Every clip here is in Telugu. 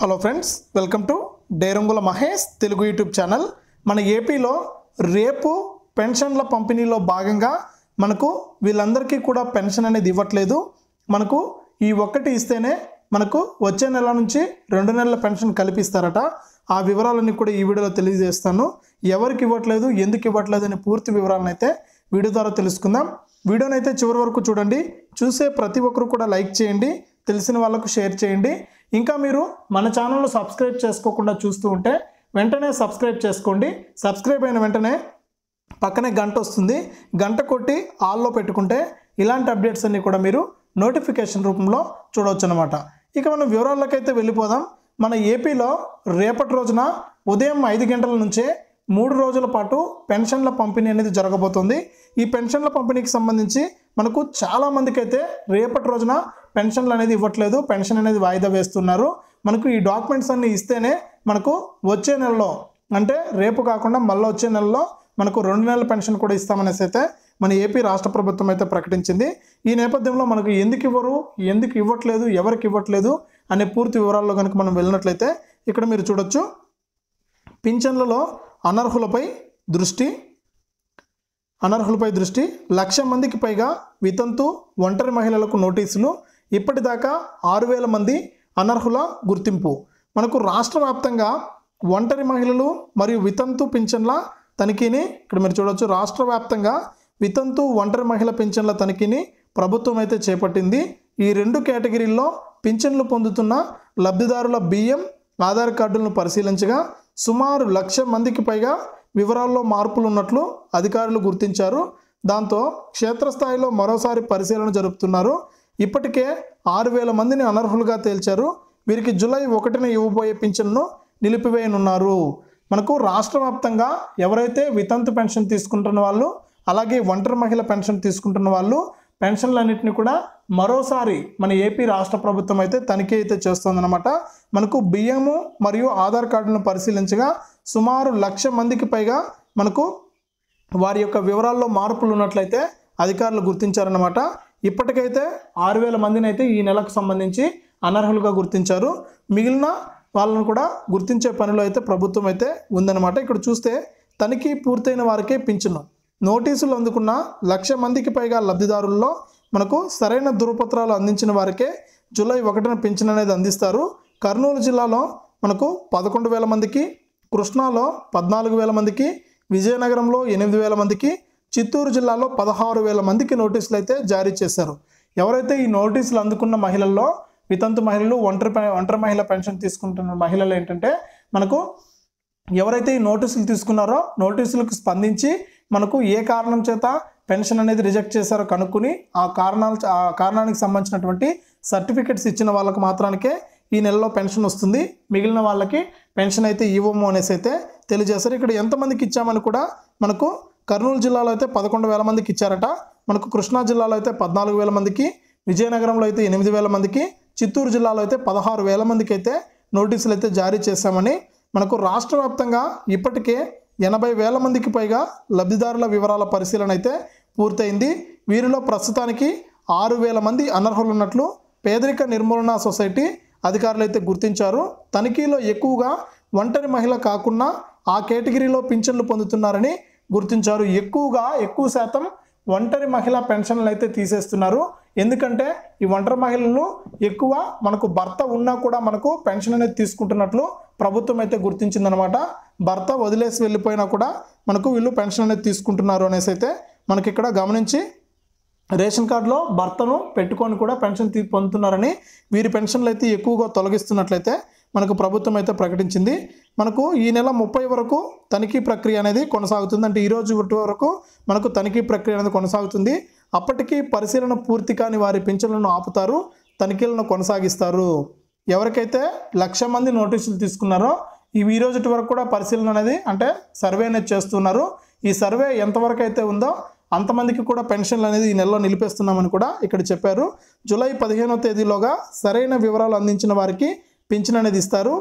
hello friends welcome to Derangula Mahesh Telugu YouTube channel మన ఏపీలో రేపు పెన్షన్ల పంపిణీలో భాగంగా మనకు వీళ్ళందరికీ కూడా పెన్షన్ అనేది ఇవ్వట్లేదు మనకు ఈ ఒక్కటి ఇస్తేనే మనకు వచ్చే నెల నుంచి రెండు నెలల పెన్షన్ కల్పిస్తారట ఆ వివరాలన్నీ కూడా ఈ వీడియోలో తెలియజేస్తాను ఎవరికి ఇవ్వట్లేదు ఎందుకు ఇవ్వట్లేదు అనే పూర్తి వివరాలను అయితే వీడియో ద్వారా తెలుసుకుందాం వీడియోనైతే చివరి వరకు చూడండి చూసే ప్రతి ఒక్కరు కూడా లైక్ చేయండి తెలిసిన వాళ్ళకు షేర్ చేయండి ఇంకా మీరు మన ఛానల్ను సబ్స్క్రైబ్ చేసుకోకుండా చూస్తూ ఉంటే వెంటనే సబ్స్క్రైబ్ చేసుకోండి సబ్స్క్రైబ్ అయిన వెంటనే పక్కనే గంట వస్తుంది గంట కొట్టి ఆల్లో పెట్టుకుంటే ఇలాంటి అప్డేట్స్ అన్నీ కూడా మీరు నోటిఫికేషన్ రూపంలో చూడవచ్చు అనమాట ఇక మనం వివరాల్లోకైతే వెళ్ళిపోదాం మన ఏపీలో రేపటి రోజున ఉదయం ఐదు గంటల నుంచే మూడు రోజుల పాటు పెన్షన్ల పంపిణీ అనేది జరగబోతుంది ఈ పెన్షన్ల పంపిణీకి సంబంధించి మనకు చాలామందికి అయితే రేపటి రోజున పెన్షన్లు అనేది ఇవ్వట్లేదు పెన్షన్ అనేది వాయిదా వేస్తున్నారు మనకు ఈ డాక్యుమెంట్స్ అన్నీ ఇస్తేనే మనకు వచ్చే నెలలో అంటే రేపు కాకుండా మళ్ళీ వచ్చే నెలలో మనకు రెండు నెలల పెన్షన్ కూడా ఇస్తామనేసి అయితే మన ఏపీ రాష్ట్ర ప్రభుత్వం అయితే ప్రకటించింది ఈ నేపథ్యంలో మనకు ఎందుకు ఇవ్వరు ఎందుకు ఇవ్వట్లేదు ఎవరికి ఇవ్వట్లేదు అనే పూర్తి వివరాల్లో కనుక మనం వెళ్ళినట్లయితే ఇక్కడ మీరు చూడొచ్చు పింఛన్లలో అనర్హులపై దృష్టి అనర్హులపై దృష్టి లక్ష మందికి పైగా వితంతు ఒంటరి మహిళలకు నోటీసులు ఇప్పటిదాకా ఆరు వేల మంది అనర్హుల గుర్తింపు మనకు రాష్ట్ర వ్యాప్తంగా ఒంటరి మహిళలు మరియు వితంతు పింఛన్ల తనిఖీని ఇక్కడ మీరు చూడవచ్చు రాష్ట్ర వ్యాప్తంగా వితంతు ఒంటరి మహిళ పింఛన్ల తనిఖీని ప్రభుత్వం అయితే చేపట్టింది ఈ రెండు కేటగిరీల్లో పింఛన్లు పొందుతున్న లబ్ధిదారుల బియ్యం ఆధార్ కార్డులను పరిశీలించగా సుమారు లక్ష మందికి పైగా వివరాల్లో మార్పులు ఉన్నట్లు అధికారులు గుర్తించారు దాంతో క్షేత్రస్థాయిలో మరోసారి పరిశీలన జరుపుతున్నారు ఇప్పటికే ఆరు వేల మందిని అనర్హులుగా తేల్చారు వీరికి జూలై ఒకటిన ఇవ్వబోయే పింఛన్ను నిలిపివేయనున్నారు మనకు రాష్ట్ర వ్యాప్తంగా ఎవరైతే వితంతు పెన్షన్ తీసుకుంటున్న వాళ్ళు అలాగే ఒంటరి మహిళ పెన్షన్ తీసుకుంటున్న వాళ్ళు పెన్షన్లన్నింటినీ కూడా మరోసారి మన ఏపీ రాష్ట్ర ప్రభుత్వం అయితే తనిఖీ అయితే చేస్తుందన్నమాట మనకు బియ్యము మరియు ఆధార్ కార్డును పరిశీలించగా సుమారు లక్ష మందికి పైగా మనకు వారి యొక్క వివరాల్లో మార్పులు ఉన్నట్లయితే అధికారులు గుర్తించారన్నమాట ఇప్పటికైతే ఆరు వేల మందిని అయితే ఈ నెలకు సంబంధించి అనర్హులుగా గుర్తించారు మిగిలిన వాళ్ళను కూడా గుర్తించే పనిలో అయితే ప్రభుత్వం అయితే ఉందన్నమాట ఇక్కడ చూస్తే తనిఖీ పూర్తయిన వారికే పింఛను నోటీసులు అందుకున్న లక్ష మందికి పైగా లబ్ధిదారుల్లో మనకు సరైన ధృవపత్రాలు అందించిన వారికే జూలై ఒకటిన పింఛన్ అనేది అందిస్తారు కర్నూలు జిల్లాలో మనకు పదకొండు వేల మందికి కృష్ణాలో పద్నాలుగు వేల మందికి విజయనగరంలో ఎనిమిది వేల మందికి చిత్తూరు జిల్లాలో పదహారు వేల మందికి నోటీసులు అయితే జారీ చేశారు ఎవరైతే ఈ నోటీసులు అందుకున్న మహిళల్లో వితంతు మహిళలు ఒంటరి ఒంటరి మహిళ పెన్షన్ తీసుకుంటున్న మహిళలు ఏంటంటే మనకు ఎవరైతే ఈ నోటీసులు తీసుకున్నారో నోటీసులకు స్పందించి మనకు ఏ కారణం చేత పెన్షన్ అనేది రిజెక్ట్ చేశారో కనుక్కుని ఆ కారణాలు ఆ కారణానికి సంబంధించినటువంటి సర్టిఫికెట్స్ ఇచ్చిన వాళ్ళకి మాత్రానికే ఈ నెలలో పెన్షన్ వస్తుంది మిగిలిన వాళ్ళకి పెన్షన్ అయితే ఇవ్వము అనేసి అయితే తెలియజేశారు ఇక్కడ ఎంతమందికి ఇచ్చామని కూడా మనకు కర్నూలు జిల్లాలో అయితే పదకొండు వేల మందికి ఇచ్చారట మనకు కృష్ణా జిల్లాలో అయితే పద్నాలుగు వేల మందికి విజయనగరంలో అయితే ఎనిమిది వేల మందికి చిత్తూరు జిల్లాలో అయితే పదహారు వేల మందికి అయితే నోటీసులు అయితే జారీ చేశామని మనకు రాష్ట్ర వ్యాప్తంగా ఇప్పటికే ఎనభై వేల మందికి పైగా లబ్ధిదారుల వివరాల పరిశీలన అయితే పూర్తయింది వీరిలో ప్రస్తుతానికి ఆరు వేల మంది అనర్హులు ఉన్నట్లు పేదరిక నిర్మూలన సొసైటీ అధికారులు అయితే గుర్తించారు తనిఖీలో ఎక్కువగా ఒంటరి మహిళ కాకుండా ఆ కేటగిరీలో పింఛన్లు పొందుతున్నారని గుర్తించారు ఎక్కువగా ఎక్కువ శాతం ఒంటరి మహిళా పెన్షన్లు అయితే తీసేస్తున్నారు ఎందుకంటే ఈ ఒంటరి మహిళలు ఎక్కువ మనకు భర్త ఉన్నా కూడా మనకు పెన్షన్ అనేది తీసుకుంటున్నట్లు ప్రభుత్వం అయితే గుర్తించిందనమాట భర్త వదిలేసి వెళ్ళిపోయినా కూడా మనకు వీళ్ళు పెన్షన్ అనేది తీసుకుంటున్నారు అనేసి అయితే మనకి ఇక్కడ గమనించి రేషన్ కార్డులో భర్తను పెట్టుకొని కూడా పెన్షన్ పొందుతున్నారని వీరి పెన్షన్లు అయితే ఎక్కువగా తొలగిస్తున్నట్లయితే మనకు ప్రభుత్వం అయితే ప్రకటించింది మనకు ఈ నెల ముప్పై వరకు తనిఖీ ప్రక్రియ అనేది కొనసాగుతుంది అంటే ఈరోజు వరకు మనకు తనిఖీ ప్రక్రియ అనేది కొనసాగుతుంది అప్పటికీ పరిశీలన పూర్తి కాని వారి పింఛన్లను ఆపుతారు తనిఖీలను కొనసాగిస్తారు ఎవరికైతే లక్ష మంది నోటీసులు తీసుకున్నారో ఇవి ఈ రోజు వరకు కూడా పరిశీలన అనేది అంటే సర్వే అనేది చేస్తున్నారు ఈ సర్వే ఎంతవరకు అయితే ఉందో అంతమందికి కూడా పెన్షన్లు అనేది ఈ నెలలో నిలిపేస్తున్నామని కూడా ఇక్కడ చెప్పారు జూలై పదిహేనో తేదీలోగా సరైన వివరాలు అందించిన వారికి పింఛన్ అనేది ఇస్తారు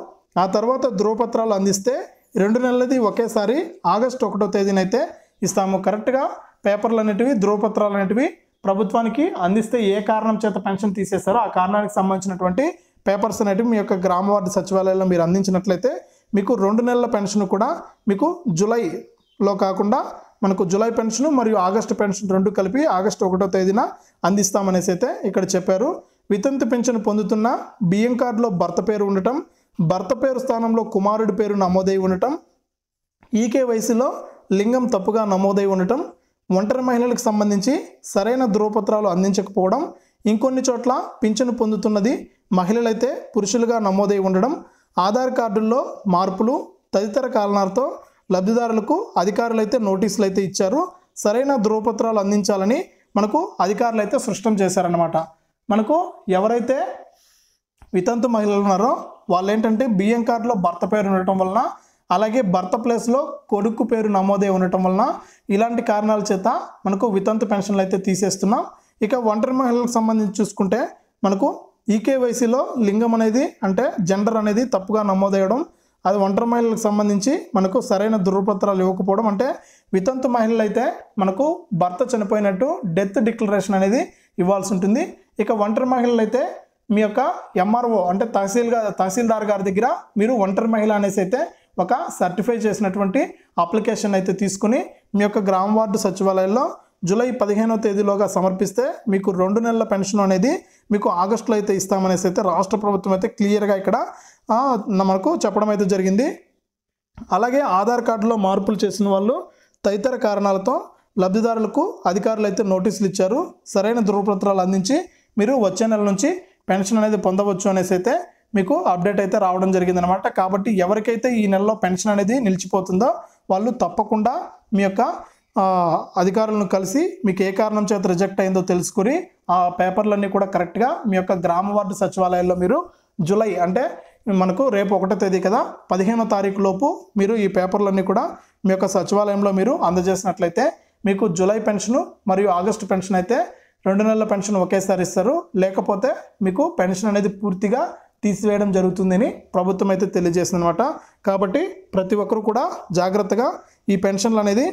ఆ తర్వాత ధ్రువపత్రాలు అందిస్తే రెండు నెలలది ఒకేసారి ఆగస్ట్ ఒకటో తేదీనైతే ఇస్తాము కరెక్ట్గా పేపర్లు అనేటివి ధ్రువపత్రాలు అనేటివి ప్రభుత్వానికి అందిస్తే ఏ కారణం చేత పెన్షన్ తీసేస్తారో ఆ కారణానికి సంబంధించినటువంటి పేపర్స్ అనేటివి మీ యొక్క గ్రామ వార్డు సచివాలయంలో మీరు అందించినట్లయితే మీకు రెండు నెలల పెన్షన్ కూడా మీకు జూలైలో కాకుండా మనకు జూలై పెన్షన్ మరియు ఆగస్టు పెన్షన్ రెండు కలిపి ఆగస్టు ఒకటో తేదీన అందిస్తామనేసి అయితే ఇక్కడ చెప్పారు వితంతు పెన్షన్ పొందుతున్న బియ్యం కార్డులో భర్త పేరు ఉండటం భర్త పేరు స్థానంలో కుమారుడి పేరు నమోదై ఉండటం ఈకేవైసీలో లింగం తప్పుగా నమోదై ఉండటం ఒంటరి మహిళలకు సంబంధించి సరైన ధృవపత్రాలు అందించకపోవడం ఇంకొన్ని చోట్ల పింఛను పొందుతున్నది మహిళలైతే పురుషులుగా నమోదై ఉండడం ఆధార్ కార్డుల్లో మార్పులు తదితర కారణాలతో లబ్ధిదారులకు అధికారులైతే నోటీసులు అయితే ఇచ్చారు సరైన ధృవపత్రాలు అందించాలని మనకు అధికారులు అయితే సృష్టం చేశారన్నమాట మనకు ఎవరైతే వితంతు మహిళలు ఉన్నారో వాళ్ళు ఏంటంటే బియ్యం కార్డులో భర్త పేరు ఉండటం వలన అలాగే భర్త ప్లేస్లో కొడుకు పేరు నమోదై ఉండటం వలన ఇలాంటి కారణాల చేత మనకు వితంతు పెన్షన్లు అయితే తీసేస్తున్నాం ఇక ఒంటరి మహిళలకు సంబంధించి చూసుకుంటే మనకు ఈకేవైసీలో లింగం అనేది అంటే జెండర్ అనేది తప్పుగా నమోదయ్యడం అది ఒంటరి మహిళలకు సంబంధించి మనకు సరైన ధృవపత్రాలు ఇవ్వకపోవడం అంటే వితంతు మహిళలు అయితే మనకు భర్త చనిపోయినట్టు డెత్ డిక్లరేషన్ అనేది ఇవ్వాల్సి ఉంటుంది ఇక ఒంటరి మహిళలు అయితే మీ యొక్క ఎంఆర్ఓ అంటే తహసీల్గా తహసీల్దార్ గారి దగ్గర మీరు ఒంటరి మహిళ అనేసి అయితే ఒక సర్టిఫై చేసినటువంటి అప్లికేషన్ అయితే తీసుకుని మీ యొక్క గ్రామ వార్డు సచివాలయంలో జూలై పదిహేనో తేదీలోగా సమర్పిస్తే మీకు రెండు నెలల పెన్షన్ అనేది మీకు ఆగస్టులో అయితే ఇస్తామనేసి అయితే రాష్ట్ర ప్రభుత్వం అయితే క్లియర్గా ఇక్కడ మనకు చెప్పడం అయితే జరిగింది అలాగే ఆధార్ కార్డులో మార్పులు చేసిన వాళ్ళు తదితర కారణాలతో లబ్ధిదారులకు అధికారులు అయితే నోటీసులు ఇచ్చారు సరైన ధృవపత్రాలు అందించి మీరు వచ్చే నెల నుంచి పెన్షన్ అనేది పొందవచ్చు అనేసి అయితే మీకు అప్డేట్ అయితే రావడం జరిగిందనమాట కాబట్టి ఎవరికైతే ఈ నెలలో పెన్షన్ అనేది నిలిచిపోతుందో వాళ్ళు తప్పకుండా మీ యొక్క అధికారులను కలిసి మీకు ఏ కారణం చేత రిజెక్ట్ అయిందో తెలుసుకుని ఆ పేపర్లన్నీ కూడా కరెక్ట్గా మీ యొక్క గ్రామ వార్డు సచివాలయంలో మీరు జూలై అంటే మనకు రేపు ఒకటో తేదీ కదా పదిహేనో తారీఖు లోపు మీరు ఈ పేపర్లన్నీ కూడా మీ యొక్క సచివాలయంలో మీరు అందజేసినట్లయితే మీకు జూలై పెన్షను మరియు ఆగస్టు పెన్షన్ అయితే రెండు నెలల పెన్షన్ ఒకేసారి ఇస్తారు లేకపోతే మీకు పెన్షన్ అనేది పూర్తిగా తీసివేయడం జరుగుతుందని ప్రభుత్వం అయితే తెలియజేసింది అనమాట కాబట్టి ప్రతి ఒక్కరు కూడా జాగ్రత్తగా ఈ పెన్షన్లు అనేది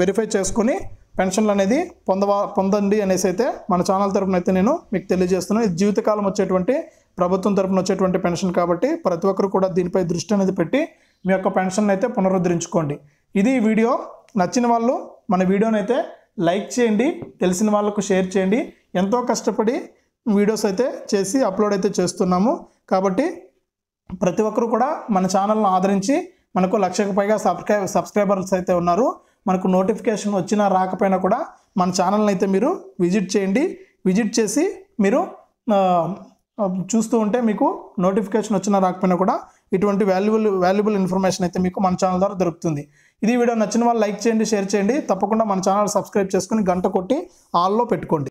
వెరిఫై చేసుకుని పెన్షన్లు అనేది పొందవా పొందండి అనేసి అయితే మన ఛానల్ తరఫున అయితే నేను మీకు తెలియజేస్తున్నాను ఇది జీవితకాలం వచ్చేటువంటి ప్రభుత్వం తరపున వచ్చేటువంటి పెన్షన్ కాబట్టి ప్రతి ఒక్కరు కూడా దీనిపై దృష్టి అనేది పెట్టి మీ యొక్క పెన్షన్ అయితే పునరుద్ధరించుకోండి ఇది వీడియో నచ్చిన వాళ్ళు మన వీడియోని అయితే లైక్ చేయండి తెలిసిన వాళ్ళకు షేర్ చేయండి ఎంతో కష్టపడి వీడియోస్ అయితే చేసి అప్లోడ్ అయితే చేస్తున్నాము కాబట్టి ప్రతి ఒక్కరు కూడా మన ఛానల్ను ఆదరించి మనకు లక్షకు పైగా సబ్స్క్రై సబ్స్క్రైబర్స్ అయితే ఉన్నారు మనకు నోటిఫికేషన్ వచ్చినా రాకపోయినా కూడా మన ఛానల్ని అయితే మీరు విజిట్ చేయండి విజిట్ చేసి మీరు చూస్తూ ఉంటే మీకు నోటిఫికేషన్ వచ్చినా రాకపోయినా కూడా ఇటువంటి వాల్యుబుల్ వాల్యుబుల్ ఇన్ఫర్మేషన్ అయితే మీకు మన ఛానల్ ద్వారా దొరుకుతుంది ఇది వీడియో నచ్చిన వాళ్ళు లైక్ చేయండి షేర్ చేయండి తప్పకుండా మన ఛానల్ సబ్స్క్రైబ్ చేసుకుని గంట కొట్టి ఆల్లో పెట్టుకోండి